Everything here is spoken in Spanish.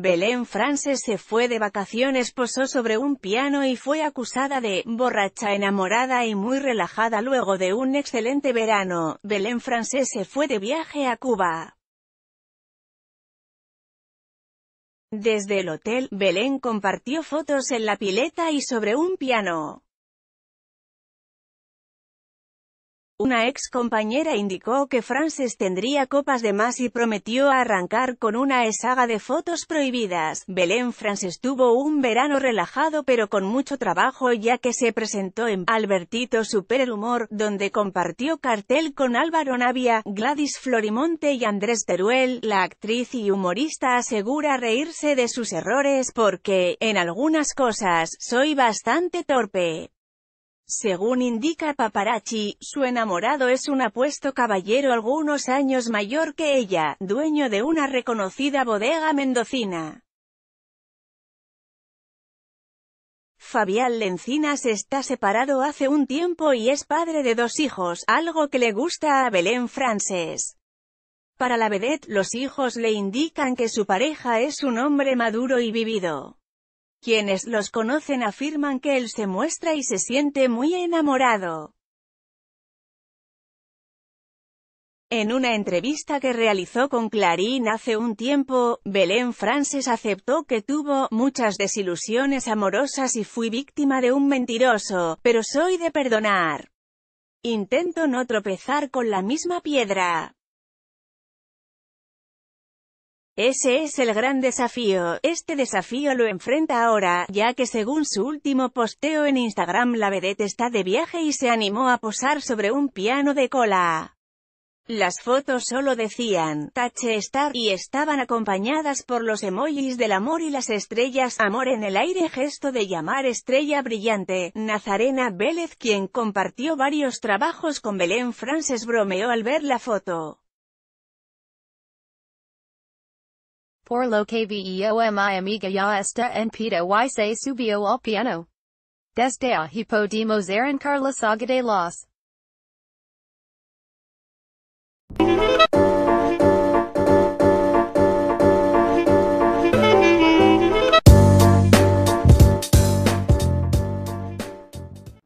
Belén Frances se fue de vacaciones, posó sobre un piano y fue acusada de «borracha enamorada y muy relajada» luego de un excelente verano. Belén Frances se fue de viaje a Cuba. Desde el hotel, Belén compartió fotos en la pileta y sobre un piano. Una ex compañera indicó que Frances tendría copas de más y prometió arrancar con una saga de fotos prohibidas. Belén Frances tuvo un verano relajado pero con mucho trabajo ya que se presentó en Albertito Super Humor, donde compartió cartel con Álvaro Navia, Gladys Florimonte y Andrés Teruel. La actriz y humorista asegura reírse de sus errores porque, en algunas cosas, soy bastante torpe. Según indica Paparazzi, su enamorado es un apuesto caballero algunos años mayor que ella, dueño de una reconocida bodega mendocina. Fabián Lencinas está separado hace un tiempo y es padre de dos hijos, algo que le gusta a Belén Frances. Para la vedette, los hijos le indican que su pareja es un hombre maduro y vivido. Quienes los conocen afirman que él se muestra y se siente muy enamorado. En una entrevista que realizó con Clarín hace un tiempo, Belén Frances aceptó que tuvo muchas desilusiones amorosas y fui víctima de un mentiroso, pero soy de perdonar. Intento no tropezar con la misma piedra. Ese es el gran desafío, este desafío lo enfrenta ahora, ya que según su último posteo en Instagram la vedette está de viaje y se animó a posar sobre un piano de cola. Las fotos solo decían, Tache Star, y estaban acompañadas por los emojis del amor y las estrellas, amor en el aire gesto de llamar estrella brillante, Nazarena Vélez quien compartió varios trabajos con Belén Frances bromeó al ver la foto. por lo que veo mi amiga ya está en pita y se subió al piano. Desde ahí podemos arrancar la saga de los.